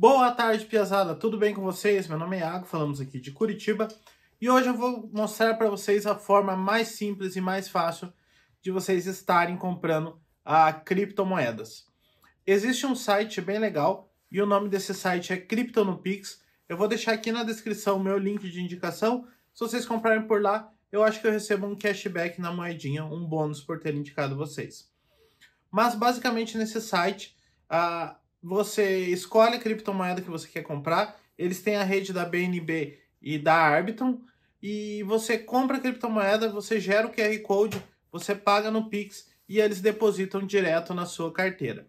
Boa tarde, Piazada! Tudo bem com vocês? Meu nome é Iago, falamos aqui de Curitiba e hoje eu vou mostrar para vocês a forma mais simples e mais fácil de vocês estarem comprando a criptomoedas. Existe um site bem legal e o nome desse site é CryptonoPix. Eu vou deixar aqui na descrição o meu link de indicação. Se vocês comprarem por lá, eu acho que eu recebo um cashback na moedinha, um bônus por ter indicado vocês. Mas basicamente nesse site, a você escolhe a criptomoeda que você quer comprar, eles têm a rede da BNB e da Arbitrum, e você compra a criptomoeda, você gera o QR Code, você paga no Pix e eles depositam direto na sua carteira.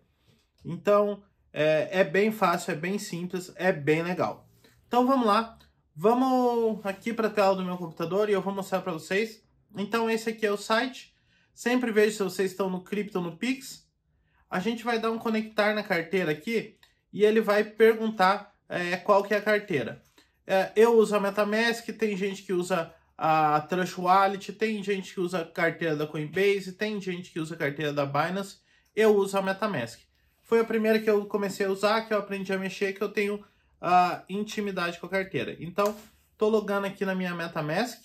Então, é, é bem fácil, é bem simples, é bem legal. Então, vamos lá. Vamos aqui para a tela do meu computador e eu vou mostrar para vocês. Então, esse aqui é o site. Sempre vejo se vocês estão no cripto no Pix a gente vai dar um conectar na carteira aqui e ele vai perguntar é, qual que é a carteira. É, eu uso a Metamask, tem gente que usa a Trust Wallet, tem gente que usa a carteira da Coinbase, tem gente que usa a carteira da Binance, eu uso a Metamask. Foi a primeira que eu comecei a usar, que eu aprendi a mexer, que eu tenho a ah, intimidade com a carteira. Então, tô logando aqui na minha MetaMask.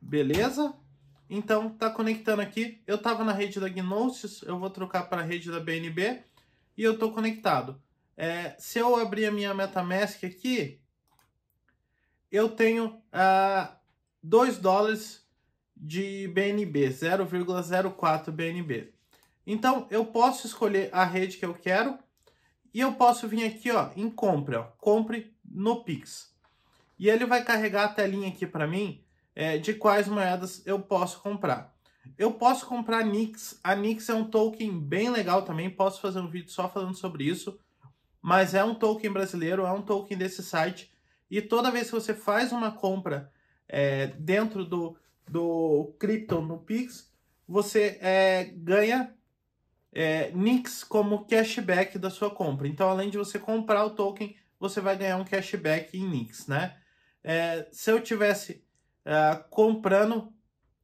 Beleza? Então, tá conectando aqui. Eu estava na rede da Gnosis, eu vou trocar para a rede da BNB e eu estou conectado. É, se eu abrir a minha MetaMask aqui, eu tenho ah, 2 dólares de BNB, 0,04 BNB. Então, eu posso escolher a rede que eu quero e eu posso vir aqui ó, em compra, ó, compre no Pix. E ele vai carregar a telinha aqui para mim é, de quais moedas eu posso comprar. Eu posso comprar Nix. A Nix é um token bem legal também. Posso fazer um vídeo só falando sobre isso. Mas é um token brasileiro, é um token desse site. E toda vez que você faz uma compra é, dentro do, do Crypto no Pix, você é, ganha é, Nix como cashback da sua compra. Então, além de você comprar o token, você vai ganhar um cashback em Nix, né? É, se eu tivesse uh, comprando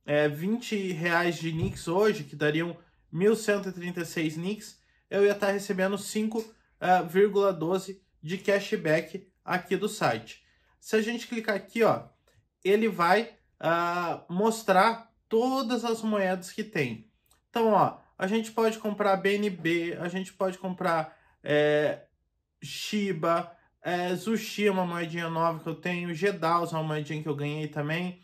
é, 20 reais de Nix hoje, que dariam 1.136 Nix eu ia estar tá recebendo 5,12 é, uh, de cashback aqui do site. Se a gente clicar aqui, ó, ele vai uh, mostrar todas as moedas que tem. Então, ó, a gente pode comprar BNB, a gente pode comprar é, Shiba, é, Zushi é uma moedinha nova que eu tenho. Gedals é uma moedinha que eu ganhei também.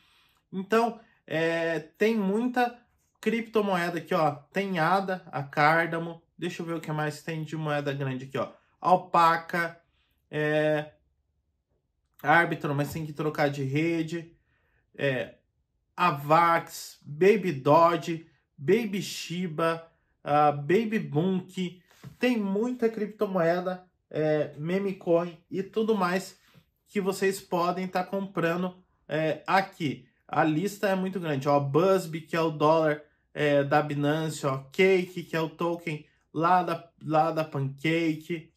Então, é, tem muita criptomoeda aqui, ó. Tem ADA, a Cardano. Deixa eu ver o que mais tem de moeda grande aqui, ó. Alpaca, é, mas tem que trocar de rede. É, Avax, Baby Dodge, Baby Shiba, uh, Baby Bunk. Tem muita criptomoeda é, e tudo mais que vocês podem estar tá comprando é, aqui. A lista é muito grande, ó, Busby, que é o dólar é, da Binance, ó, Cake, que é o token lá da, lá da Pancake,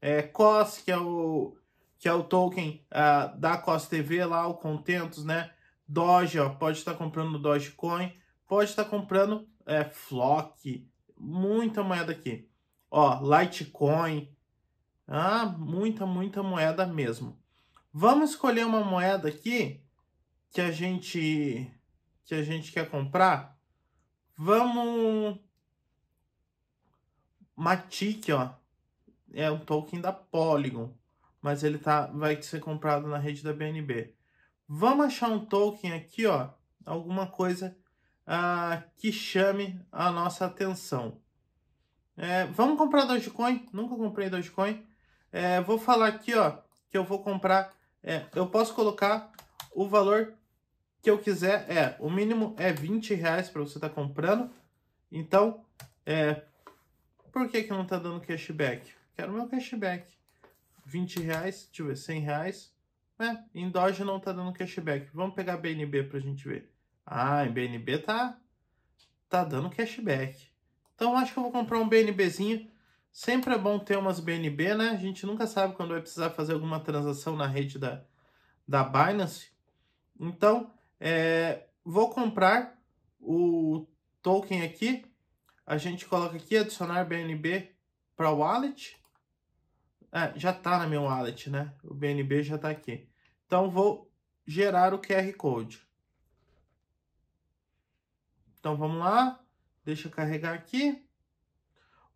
é, COS, que é o, que é o token uh, da COS TV lá, o Contentos, né, Doge, ó, pode estar tá comprando Dogecoin, pode estar tá comprando é, Flock, muita moeda aqui, ó, Litecoin, ah, muita, muita moeda mesmo. Vamos escolher uma moeda aqui que a gente que a gente quer comprar. Vamos Matic, ó. É um token da Polygon, mas ele tá vai ser comprado na rede da BNB. Vamos achar um token aqui, ó, alguma coisa ah, que chame a nossa atenção. É, vamos comprar Dogecoin? Nunca comprei Dogecoin. É, vou falar aqui, ó, que eu vou comprar. É, eu posso colocar o valor que eu quiser. É, o mínimo é 20 reais para você estar tá comprando. Então, é, por que, que não tá dando cashback? Quero meu cashback. 20 reais, deixa eu ver, 100 reais. É, em Doge não tá dando cashback. Vamos pegar BNB pra gente ver. Ah, em BNB tá, tá dando cashback. Então acho que eu vou comprar um BNBzinho Sempre é bom ter umas BNB, né? A gente nunca sabe quando vai precisar fazer alguma transação na rede da, da Binance. Então, é, vou comprar o token aqui. A gente coloca aqui adicionar BNB para o wallet. Ah, já está na minha wallet, né? O BNB já está aqui. Então vou gerar o QR Code. Então vamos lá. Deixa eu carregar aqui.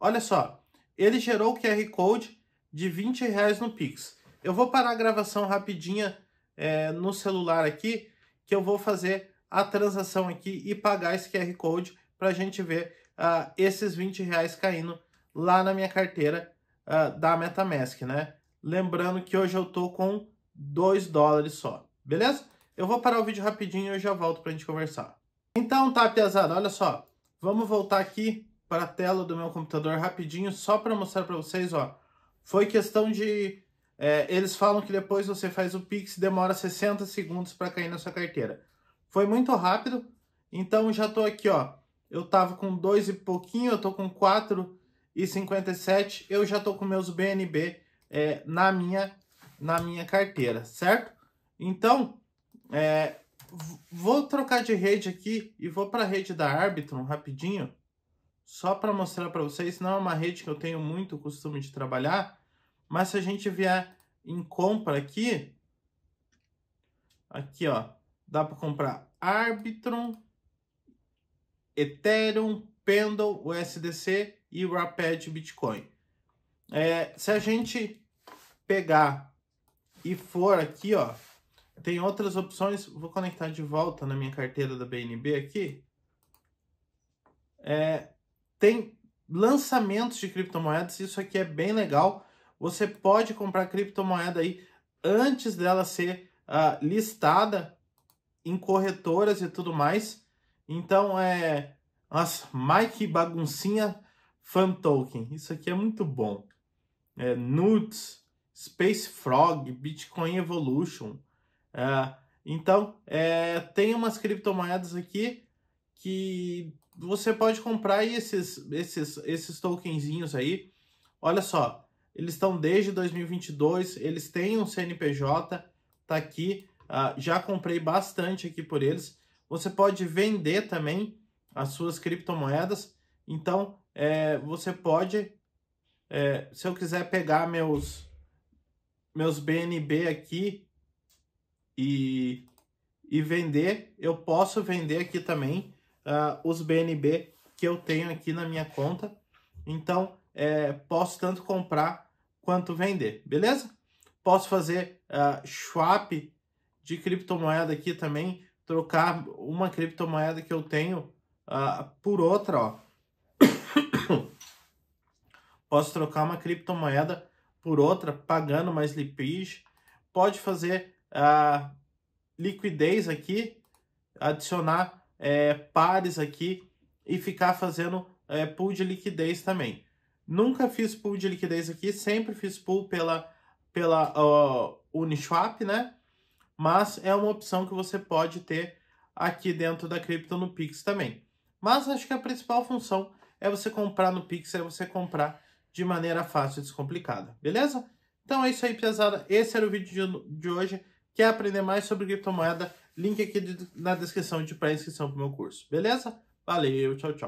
Olha só, ele gerou o QR Code de 20 reais no Pix. Eu vou parar a gravação rapidinha é, no celular aqui, que eu vou fazer a transação aqui e pagar esse QR Code para a gente ver uh, esses 20 reais caindo lá na minha carteira uh, da Metamask, né? Lembrando que hoje eu tô com 2 dólares só, beleza? Eu vou parar o vídeo rapidinho e eu já volto para a gente conversar. Então tá, pesado, olha só. Vamos voltar aqui para a tela do meu computador rapidinho, só para mostrar para vocês, ó. Foi questão de... É, eles falam que depois você faz o Pix demora 60 segundos para cair na sua carteira. Foi muito rápido, então já tô aqui, ó. Eu tava com 2 e pouquinho, eu tô com 4 e 57, eu já tô com meus BNB é, na, minha, na minha carteira, certo? Então, é, vou trocar de rede aqui e vou para a rede da arbitron rapidinho só para mostrar para vocês, não é uma rede que eu tenho muito costume de trabalhar, mas se a gente vier em compra aqui, aqui ó, dá para comprar Arbitrum, Ethereum, Pendle, USDC e Rapid Bitcoin. É, se a gente pegar e for aqui, ó, tem outras opções. Vou conectar de volta na minha carteira da BNB aqui. É, tem lançamentos de criptomoedas, isso aqui é bem legal. Você pode comprar criptomoeda aí antes dela ser uh, listada em corretoras e tudo mais. Então é. Nossa, Mike Baguncinha Fan Token. Isso aqui é muito bom. É, Nudes, Space Frog, Bitcoin Evolution. É, então, é, tem umas criptomoedas aqui que você pode comprar esses, esses, esses tokenzinhos aí. Olha só, eles estão desde 2022, eles têm um CNPJ, tá aqui. Uh, já comprei bastante aqui por eles. Você pode vender também as suas criptomoedas. Então, é, você pode, é, se eu quiser pegar meus, meus BNB aqui e, e vender, eu posso vender aqui também uh, os BNB que eu tenho aqui na minha conta. Então, é, posso tanto comprar quanto vender, beleza? Posso fazer uh, swap de criptomoeda aqui também, trocar uma criptomoeda que eu tenho uh, por outra, ó. Posso trocar uma criptomoeda por outra, pagando mais liquidez. Pode fazer a uh, liquidez aqui, adicionar é, pares aqui e ficar fazendo é, pool de liquidez também. Nunca fiz pool de liquidez aqui, sempre fiz pool pela, pela uh, Uniswap, né? Mas é uma opção que você pode ter aqui dentro da cripto no Pix também. Mas acho que a principal função é você comprar no Pix, é você comprar de maneira fácil e descomplicada, beleza? Então é isso aí, pesada. Esse era o vídeo de hoje. Quer aprender mais sobre criptomoeda? Link aqui na descrição de pré-inscrição para o meu curso. Beleza? Valeu, tchau, tchau.